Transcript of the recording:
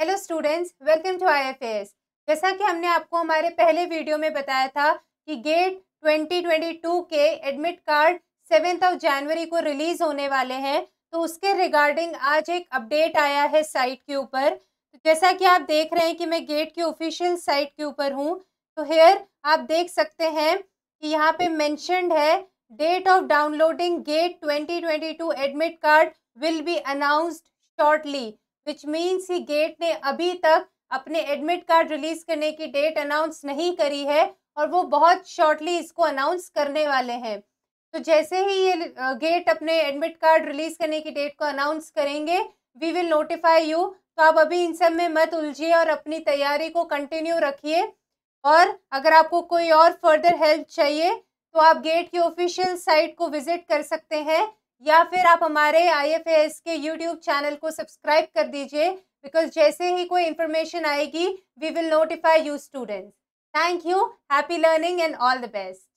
hello students welcome to IFS जैसा कि हमने आपको हमारे पहले वीडियो में बताया था कि गेट 2022 के एडमिट कार्ड सेवेंथ ऑफ जनवरी को रिलीज होने वाले हैं तो उसके रिगार्डिंग आज एक अपडेट आया है साइट के ऊपर तो जैसा कि आप देख रहे हैं कि मैं गेट की ऑफिशियल साइट के ऊपर हूँ तो हेयर आप देख सकते हैं कि यहाँ पे मैंशनड है date of downloading GATE twenty admit card will be announced shortly which means ही गेट ने अभी तक अपने एडमिट कार्ड रिलीज करने की डेट अनाउंस नहीं करी है और वो बहुत शॉर्टली इसको अनाउंस करने वाले हैं तो जैसे ही ये गेट अपने एडमिट कार्ड रिलीज करने की डेट को अनाउंस करेंगे वी विल नोटिफाई यू तो आप अभी इन सब में मत उलझिए और अपनी तैयारी को कंटिन्यू रखिए और अगर आपको कोई और फर्दर हेल्प चाहिए तो आप गेट की ऑफिशियल साइट को विजिट कर सकते हैं या फिर आप हमारे आई के यूट्यूब चैनल को सब्सक्राइब कर दीजिए बिकॉज जैसे ही कोई इन्फॉर्मेशन आएगी we will notify you students thank you happy learning and all the best